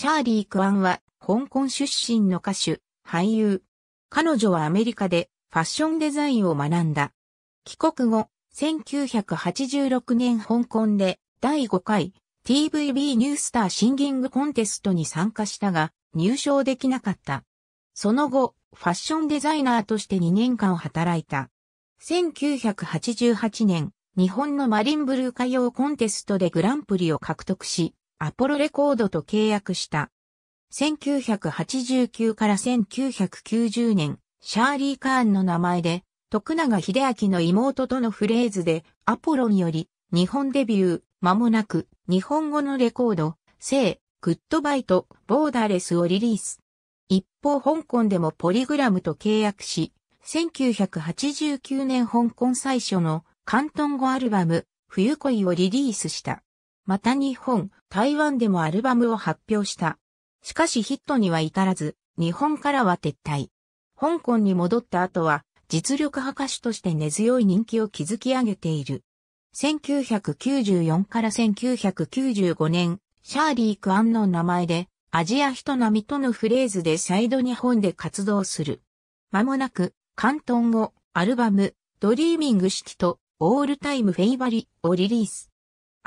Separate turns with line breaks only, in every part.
シャーリー・クワンは、香港出身の歌手、俳
優。彼女はアメリカでファッションデザインを学んだ。帰国後、1986年香港で第5回 TVB ニュースターシンギングコンテストに参加したが入賞できなかった。その後、ファッションデザイナーとして2年間働いた。1988年、日本のマリンブルー歌謡コンテストでグランプリを獲得し、アポロレコードと契約した。1989から1990年、シャーリー・カーンの名前で、徳永秀明の妹とのフレーズで、アポロにより、日本デビュー、間もなく、日本語のレコード、聖、グッドバイト、ボーダーレスをリリース。一方香港でもポリグラムと契約し、1989年香港最初の関東語アルバム、冬恋をリリースした。また日本、台湾でもアルバムを発表した。しかしヒットには至らず、日本からは撤退。香港に戻った後は、実力派歌手として根強い人気を築き上げている。1994から1995年、シャーリー・クアンの名前で、アジア人並みとのフレーズで再度日本で活動する。まもなく、関東語、アルバム、ドリーミング式と、オールタイムフェイバリをリリース。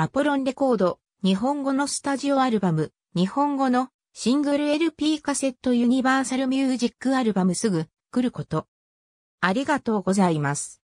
アポロンレコード、日本語のスタジオアルバム、日本語のシングル LP カセットユニバーサルミュージックア
ルバムすぐ来ること。ありがとうございます。